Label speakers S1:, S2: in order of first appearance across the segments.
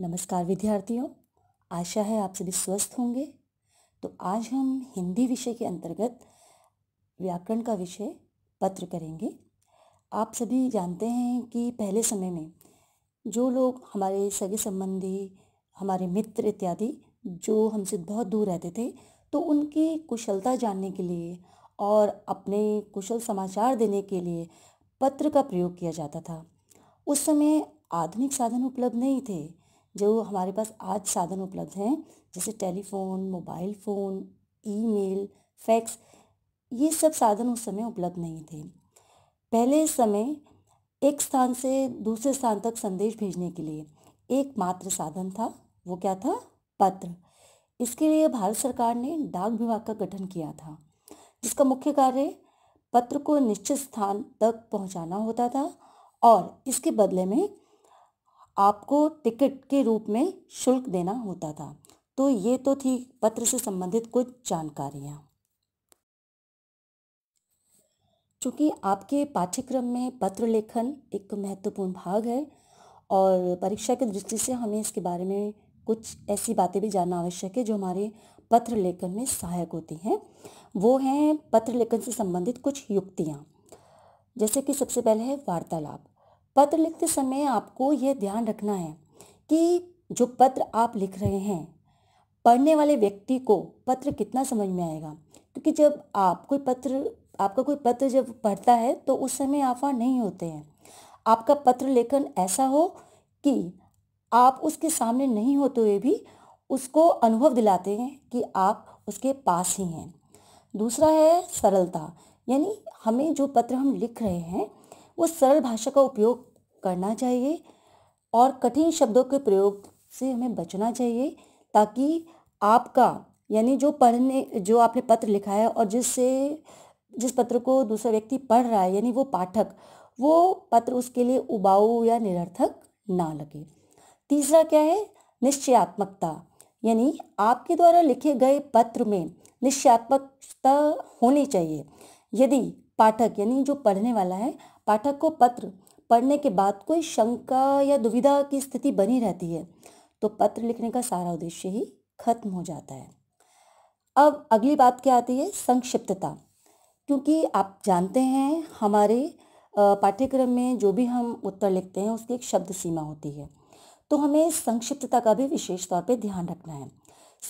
S1: नमस्कार विद्यार्थियों आशा है आप सभी स्वस्थ होंगे तो आज हम हिंदी विषय के अंतर्गत व्याकरण का विषय पत्र करेंगे आप सभी जानते हैं कि पहले समय में जो लोग हमारे सगे संबंधी हमारे मित्र इत्यादि जो हमसे बहुत दूर रहते थे तो उनकी कुशलता जानने के लिए और अपने कुशल समाचार देने के लिए पत्र का प्रयोग किया जाता था उस समय आधुनिक साधन उपलब्ध नहीं थे जो हमारे पास आज साधन उपलब्ध हैं जैसे telephone mobile phone email fax ये सब साधन उस समय उपलब्ध नहीं थे पहले समय एक स्थान से दूसरे स्थान तक संदेश भेजने के लिए एकमात्र साधन था वो क्या था पत्र इसके लिए भारत सरकार ने डाक विभाग का गठन किया था जिसका मुख्य कार्य पत्र को निश्चित स्थान तक पहुंचाना होता था और इसके बदले में आपको टिकट के रूप में शुल्क देना होता था तो ये तो थी पत्र से संबंधित कुछ जानकारियाँ चूँकि आपके पाठ्यक्रम में पत्र लेखन एक महत्वपूर्ण भाग है और परीक्षा के दृष्टि से हमें इसके बारे में कुछ ऐसी बातें भी जानना आवश्यक है जो हमारे पत्र लेखन में सहायक होती हैं वो हैं पत्र लेखन से संबंधित कुछ युक्तियाँ जैसे कि सबसे पहले है वार्तालाप पत्र लिखते समय आपको यह ध्यान रखना है कि जो पत्र आप लिख रहे हैं पढ़ने वाले व्यक्ति को पत्र कितना समझ में आएगा क्योंकि जब आप कोई पत्र आपका कोई पत्र जब पढ़ता है तो उस समय आप वहाँ नहीं होते हैं आपका पत्र लेखन ऐसा हो कि आप उसके सामने नहीं होते हुए भी उसको अनुभव दिलाते हैं कि आप उसके पास ही हैं दूसरा है सरलता यानी हमें जो पत्र हम लिख रहे हैं वो सरल भाषा का उपयोग करना चाहिए और कठिन शब्दों के प्रयोग से हमें बचना चाहिए ताकि आपका यानी जो पढ़ने जो आपने पत्र लिखा है और जिससे जिस पत्र को दूसरा व्यक्ति पढ़ रहा है यानी वो पाठक वो पत्र उसके लिए उबाऊ या निरर्थक ना लगे तीसरा क्या है निश्चयात्मकता यानी आपके द्वारा लिखे गए पत्र में निश्चयात्मकता होनी चाहिए यदि पाठक यानी जो पढ़ने वाला है पाठक को पत्र पढ़ने के बाद कोई शंका या दुविधा की स्थिति बनी रहती है तो पत्र लिखने का सारा उद्देश्य ही खत्म हो जाता है अब अगली बात क्या आती है संक्षिप्तता क्योंकि आप जानते हैं हमारे पाठ्यक्रम में जो भी हम उत्तर लिखते हैं उसकी एक शब्द सीमा होती है तो हमें संक्षिप्तता का भी विशेष तौर पर ध्यान रखना है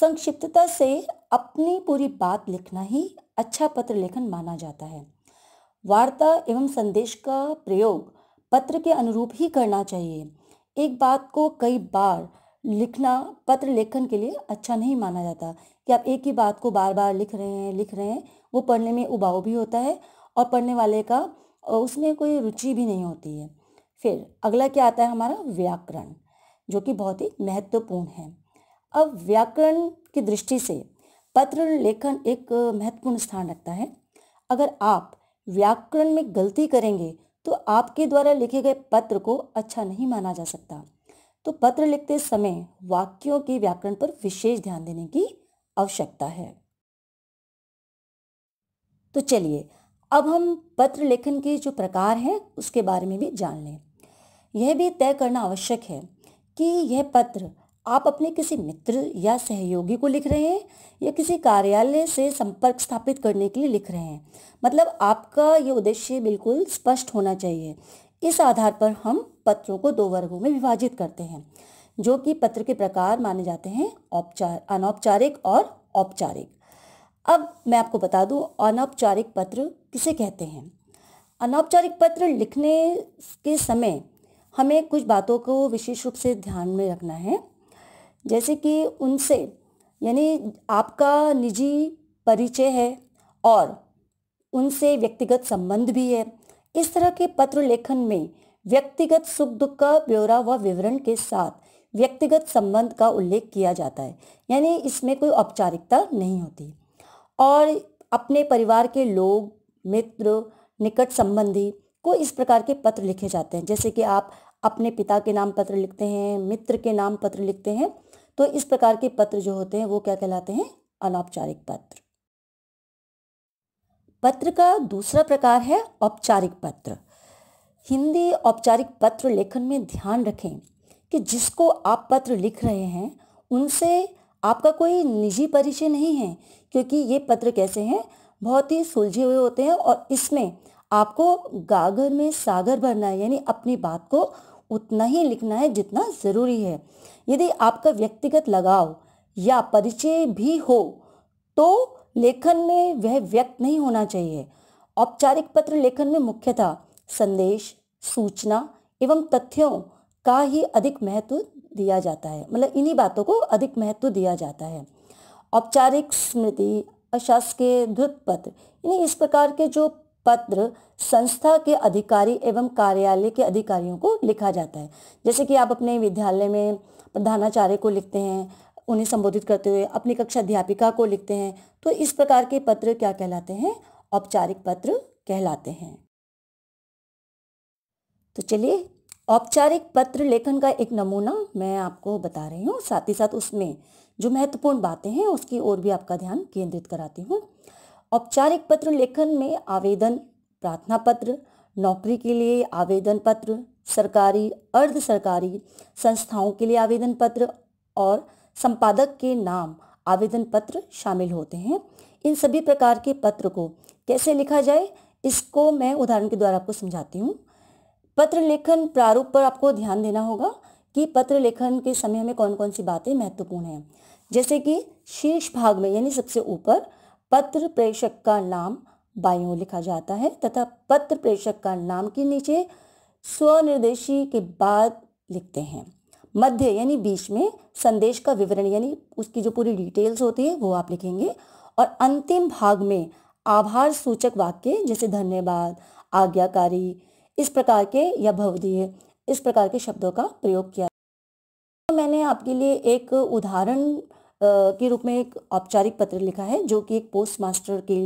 S1: संक्षिप्तता से अपनी पूरी बात लिखना ही अच्छा पत्र लेखन माना जाता है वार्ता एवं संदेश का प्रयोग पत्र के अनुरूप ही करना चाहिए एक बात को कई बार लिखना पत्र लेखन के लिए अच्छा नहीं माना जाता कि आप एक ही बात को बार बार लिख रहे हैं लिख रहे हैं वो पढ़ने में उबाऊ भी होता है और पढ़ने वाले का उसमें कोई रुचि भी नहीं होती है फिर अगला क्या आता है हमारा व्याकरण जो कि बहुत ही महत्वपूर्ण है अब व्याकरण की दृष्टि से पत्र लेखन एक महत्वपूर्ण स्थान रखता है अगर आप व्याकरण में गलती करेंगे तो आपके द्वारा लिखे गए पत्र को अच्छा नहीं माना जा सकता तो पत्र लिखते समय वाक्यों के व्याकरण पर विशेष ध्यान देने की आवश्यकता है तो चलिए अब हम पत्र लेखन के जो प्रकार हैं उसके बारे में भी जान लें यह भी तय करना आवश्यक है कि यह पत्र आप अपने किसी मित्र या सहयोगी को लिख रहे हैं या किसी कार्यालय से संपर्क स्थापित करने के लिए लिख रहे हैं मतलब आपका ये उद्देश्य बिल्कुल स्पष्ट होना चाहिए इस आधार पर हम पत्रों को दो वर्गों में विभाजित करते हैं जो कि पत्र के प्रकार माने जाते हैं औपचार अनौपचारिक और औपचारिक अब मैं आपको बता दूं अनौपचारिक पत्र किसे कहते हैं अनौपचारिक पत्र लिखने के समय हमें कुछ बातों को विशेष रूप से ध्यान में रखना है जैसे कि उनसे यानी आपका निजी परिचय है और उनसे व्यक्तिगत संबंध भी है इस तरह के पत्र लेखन में व्यक्तिगत सुख दुख का ब्यौरा व विवरण के साथ व्यक्तिगत संबंध का उल्लेख किया जाता है यानी इसमें कोई औपचारिकता नहीं होती और अपने परिवार के लोग मित्र निकट संबंधी को इस प्रकार के पत्र लिखे जाते हैं जैसे कि आप अपने पिता के नाम पत्र लिखते हैं मित्र के नाम पत्र लिखते हैं तो इस प्रकार के पत्र जो होते हैं वो क्या कहलाते हैं अनौपचारिक पत्र पत्र का दूसरा प्रकार है औपचारिक पत्र हिंदी औपचारिक पत्र लेखन में ध्यान रखें कि जिसको आप पत्र लिख रहे हैं उनसे आपका कोई निजी परिचय नहीं है क्योंकि ये पत्र कैसे हैं बहुत ही सुलझे हुए होते हैं और इसमें आपको गागर में सागर भरना है यानी अपनी बात को उतना ही लिखना है जितना ज़रूरी है यदि आपका व्यक्तिगत लगाव या परिचय भी हो तो लेखन में वह व्यक्त नहीं होना चाहिए औपचारिक पत्र लेखन में मुख्यतः संदेश सूचना एवं तथ्यों का ही अधिक महत्व दिया जाता है मतलब इन्हीं बातों को अधिक महत्व दिया जाता है औपचारिक स्मृति अशासकीय ध्रुत पत्र यानी इस प्रकार के जो पत्र संस्था के अधिकारी एवं कार्यालय के अधिकारियों को लिखा जाता है जैसे कि आप अपने विद्यालय में प्रधानाचार्य को लिखते हैं उन्हें संबोधित करते हुए अपनी कक्षा अध्यापिका को लिखते हैं तो इस प्रकार के पत्र क्या कहलाते हैं औपचारिक पत्र कहलाते हैं तो चलिए औपचारिक पत्र लेखन का एक नमूना मैं आपको बता रही हूँ साथ ही साथ उसमें जो महत्वपूर्ण बातें हैं उसकी ओर भी आपका ध्यान केंद्रित कराती हूँ औपचारिक पत्र लेखन में आवेदन प्रार्थना पत्र नौकरी के लिए आवेदन पत्र सरकारी अर्ध सरकारी संस्थाओं के लिए आवेदन पत्र और संपादक के नाम आवेदन पत्र शामिल होते हैं इन सभी प्रकार के पत्र को कैसे लिखा जाए इसको मैं उदाहरण के द्वारा आपको समझाती हूँ पत्र लेखन प्रारूप पर आपको ध्यान देना होगा कि पत्र लेखन के समय में कौन कौन सी बातें महत्वपूर्ण हैं जैसे कि शीर्ष भाग में यानी सबसे ऊपर पत्र प्रेषक का नाम बायो लिखा जाता है तथा पत्र प्रेषक का नाम के नीचे स्वनिर्देशी के बाद लिखते हैं मध्य यानी बीच में संदेश का विवरण यानी उसकी जो पूरी डिटेल्स होती है वो आप लिखेंगे और अंतिम भाग में आभार सूचक वाक्य जैसे धन्यवाद आज्ञाकारी इस प्रकार के या भवदीय इस प्रकार के शब्दों का प्रयोग किया तो मैंने आपके लिए एक उदाहरण के रूप में एक औपचारिक पत्र लिखा है जो कि एक पोस्ट मास्टर के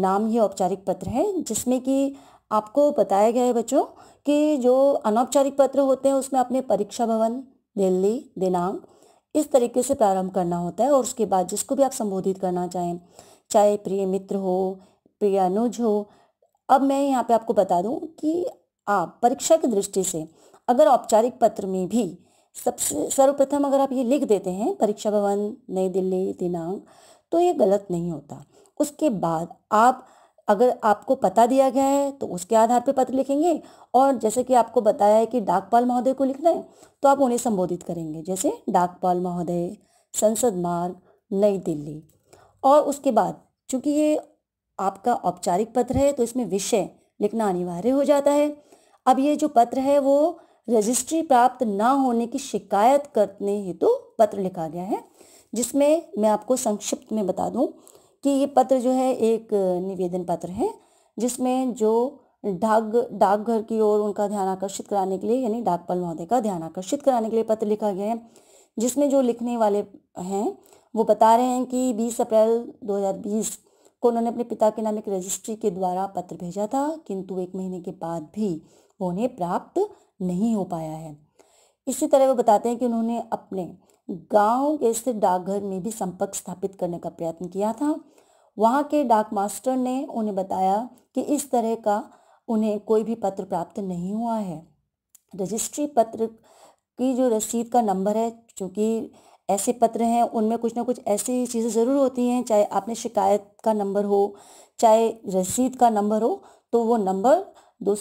S1: नाम ही औपचारिक पत्र है जिसमें कि आपको बताया गया है बच्चों कि जो अनौपचारिक पत्र होते हैं उसमें अपने परीक्षा भवन दिल्ली दिनांक इस तरीके से प्रारंभ करना होता है और उसके बाद जिसको भी आप संबोधित करना चाहें चाहे प्रिय मित्र हो प्रिय अनुज हो अब मैं यहाँ पे आपको बता दूँ कि आप परीक्षा की दृष्टि से अगर औपचारिक पत्र में भी सबसे सर्वप्रथम अगर आप ये लिख देते हैं परीक्षा भवन नई दिल्ली दिनांक तो ये गलत नहीं होता उसके बाद आप अगर आपको पता दिया गया है तो उसके आधार पर पत्र लिखेंगे और जैसे कि आपको बताया है कि डाकपाल महोदय को लिखना है तो आप उन्हें संबोधित करेंगे जैसे डाकपाल महोदय संसद मार्ग नई दिल्ली और उसके बाद चूंकि ये आपका औपचारिक पत्र है तो इसमें विषय लिखना अनिवार्य हो जाता है अब ये जो पत्र है वो रजिस्ट्री प्राप्त ना होने की शिकायत करने हेतु तो पत्र लिखा गया है जिसमें मैं आपको संक्षिप्त में बता दूं कि ये पत्र जो है एक निवेदन पत्र है जिसमें जो डाक डाकघर की ओर उनका ध्यान आकर्षित कराने के लिए यानी डाकपाल महोदय का ध्यान आकर्षित कराने के लिए पत्र लिखा गया है जिसमें जो लिखने वाले हैं वो बता रहे हैं कि 20 अप्रैल 2020 को उन्होंने अपने पिता के नाम एक रजिस्ट्री के द्वारा पत्र भेजा था किंतु एक महीने के बाद भी उन्हें प्राप्त नहीं हो पाया है इसी तरह वो बताते हैं कि उन्होंने अपने गांव के स्थित डाकघर में भी संपर्क स्थापित करने का प्रयत्न किया था वहाँ के डाक मास्टर ने उन्हें बताया कि इस तरह का उन्हें कोई भी पत्र प्राप्त नहीं हुआ है रजिस्ट्री पत्र की जो रसीद का नंबर है चूँकि ऐसे पत्र हैं उनमें कुछ ना कुछ ऐसी चीज़ें ज़रूर होती हैं चाहे आपने शिकायत का नंबर हो चाहे रसीद का नंबर हो तो वो नंबर दो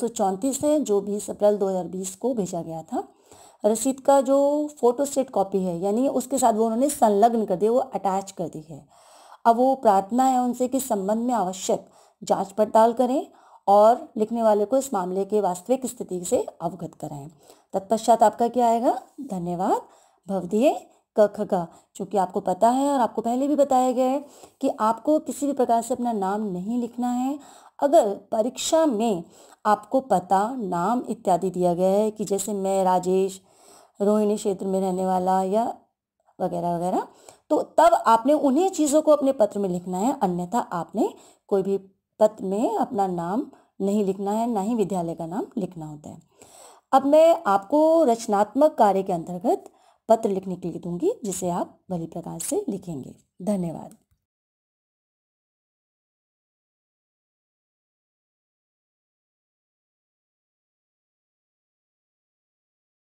S1: है जो 20 अप्रैल 2020 को भेजा गया था रसीद का जो फोटो स्टेट कॉपी है यानी उसके साथ वो उन्होंने संलग्न कर दिया वो अटैच कर दी है अब वो प्रार्थना है उनसे कि संबंध में आवश्यक जांच पड़ताल करें और लिखने वाले को इस मामले के वास्तविक स्थिति से अवगत कराएं तत्पश्चात आपका क्या आएगा धन्यवाद भवदीय क का चूँकि आपको पता है और आपको पहले भी बताया गया है कि आपको किसी भी प्रकार से अपना नाम नहीं लिखना है अगर परीक्षा में आपको पता नाम इत्यादि दिया गया है कि जैसे मैं राजेश रोहिणी क्षेत्र में रहने वाला या वगैरह वगैरह तो तब आपने उन्हीं चीज़ों को अपने पत्र में लिखना है अन्यथा आपने कोई भी पत्र में अपना नाम नहीं लिखना है ना ही विद्यालय का नाम लिखना होता है अब मैं आपको रचनात्मक कार्य के अंतर्गत पत्र लिखने के लिए दूंगी जिसे आप भली प्रकार से लिखेंगे धन्यवाद